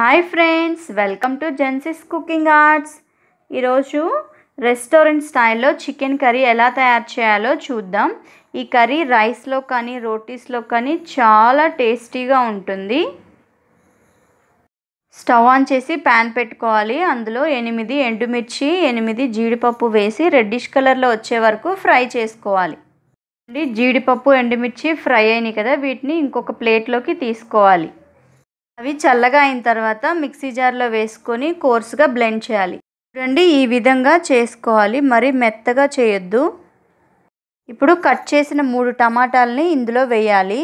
hi friends welcome to Jensi's cooking arts ఈరోజు restaurant స్టైల్లో chicken curry ఎలా తయారు చేయాలో చూద్దాం ఈ కర్రీ రైస్లో కానీ రోటీస్లో కానీ చాలా టేస్టీగా ఉంటుంది స్టవ్ ఆన్ చేసి ప్యాన్ పెట్టుకోవాలి అందులో ఎనిమిది ఎండుమిర్చి ఎనిమిది జీడిపప్పు వేసి రెడ్డిష్ కలర్లో వచ్చే వరకు ఫ్రై చేసుకోవాలి జీడిపప్పు ఎండుమిర్చి ఫ్రై అయినాయి కదా వీటిని ఇంకొక ప్లేట్లోకి తీసుకోవాలి అవి చల్లగా అయిన తర్వాత మిక్సీ జార్లో వేసుకొని కోర్స్గా బ్లెండ్ చేయాలి చూడండి ఈ విధంగా చేసుకోవాలి మరి మెత్తగా చేయొద్దు ఇప్పుడు కట్ చేసిన మూడు టమాటాలని ఇందులో వేయాలి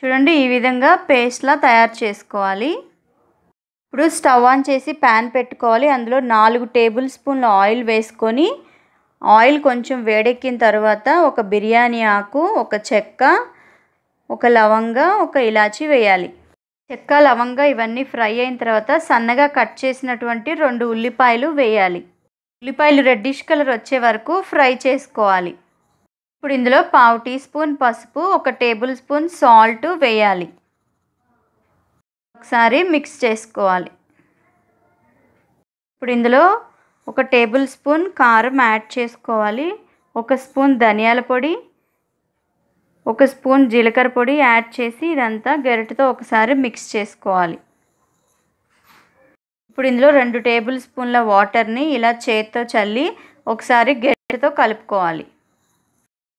చూడండి ఈ విధంగా పేస్ట్లా తయారు చేసుకోవాలి ఇప్పుడు స్టవ్ ఆన్ చేసి ప్యాన్ పెట్టుకోవాలి అందులో నాలుగు టేబుల్ స్పూన్ల ఆయిల్ వేసుకొని ఆయిల్ కొంచెం వేడెక్కిన తర్వాత ఒక బిర్యానీ ఆకు ఒక చెక్క ఒక లవంగ ఒక ఇలాచి వేయాలి చెక్క లవంగ ఇవన్నీ ఫ్రై అయిన తర్వాత సన్నగా కట్ చేసినటువంటి రెండు ఉల్లిపాయలు వేయాలి ఉల్లిపాయలు రెడ్డిష్ కలర్ వచ్చే వరకు ఫ్రై చేసుకోవాలి ఇప్పుడు ఇందులో పావు టీ స్పూన్ పసుపు ఒక టేబుల్ స్పూన్ సాల్ట్ వేయాలి ఒకసారి మిక్స్ చేసుకోవాలి ఇప్పుడు ఇందులో ఒక టేబుల్ స్పూన్ కారం యాడ్ చేసుకోవాలి ఒక స్పూన్ ధనియాల పొడి ఒక స్పూన్ జీలకర్ర పొడి యాడ్ చేసి ఇదంతా గరిటతో ఒకసారి మిక్స్ చేసుకోవాలి ఇప్పుడు ఇందులో రెండు టేబుల్ స్పూన్ల వాటర్ని ఇలా చేతితో చల్లి ఒకసారి గరిటతో కలుపుకోవాలి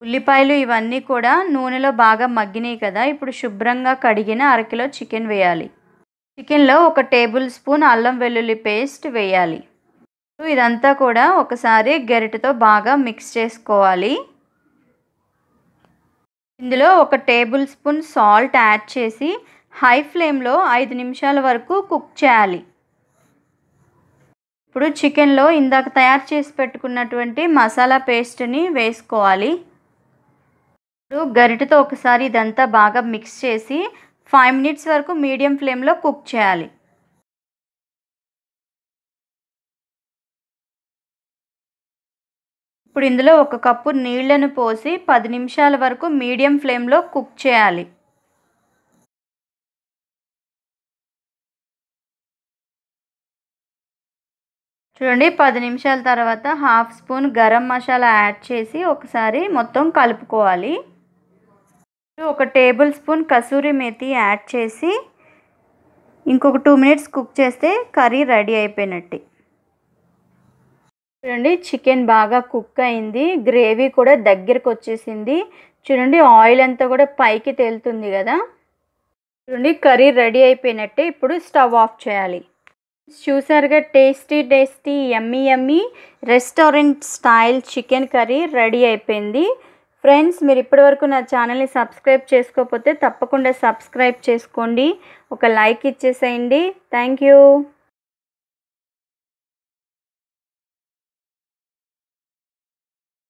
ఉల్లిపాయలు ఇవన్నీ కూడా నూనెలో బాగా మగ్గినాయి కదా ఇప్పుడు శుభ్రంగా కడిగిన అరకిలో చికెన్ వేయాలి చికెన్లో ఒక టేబుల్ స్పూన్ అల్లం వెల్లుల్లి పేస్ట్ వేయాలి ఇదంతా కూడా ఒకసారి గరిటతో బాగా మిక్స్ చేసుకోవాలి ఇందులో ఒక టేబుల్ స్పూన్ సాల్ట్ యాడ్ చేసి హై ఫ్లేమ్లో ఐదు నిమిషాల వరకు కుక్ చేయాలి ఇప్పుడు చికెన్లో ఇందాక తయారు చేసి పెట్టుకున్నటువంటి మసాలా పేస్ట్ని వేసుకోవాలి ఇప్పుడు గరిటతో ఒకసారి ఇదంతా బాగా మిక్స్ చేసి ఫైవ్ మినిట్స్ వరకు మీడియం ఫ్లేమ్లో కుక్ చేయాలి ఇప్పుడు ఇందులో ఒక కప్పు నీళ్లను పోసి పది నిమిషాల వరకు మీడియం ఫ్లేమ్లో కుక్ చేయాలి చూడండి పది నిమిషాల తర్వాత half spoon garam masala add చేసి ఒకసారి మొత్తం కలుపుకోవాలి ఒక tablespoon kasuri methi add చేసి ఇంకొక టూ మినిట్స్ కుక్ చేస్తే కర్రీ రెడీ అయిపోయినట్టు చూడండి చికెన్ బాగా కుక్ అయింది గ్రేవీ కూడా దగ్గరకు వచ్చేసింది చూడండి ఆయిల్ అంతా కూడా పైకి తేలుతుంది కదా చూడండి కర్రీ రెడీ అయిపోయినట్టే ఇప్పుడు స్టవ్ ఆఫ్ చేయాలి చూసారుగా tasty tasty yummy yummy restaurant style chicken curry ready అయిపోయింది ఫ్రెండ్స్ మీరు ఇప్పటివరకు నా ఛానల్ని సబ్స్క్రైబ్ చేసుకోకపోతే తప్పకుండా సబ్స్క్రైబ్ చేసుకోండి ఒక లైక్ ఇచ్చేసేయండి థ్యాంక్ యూ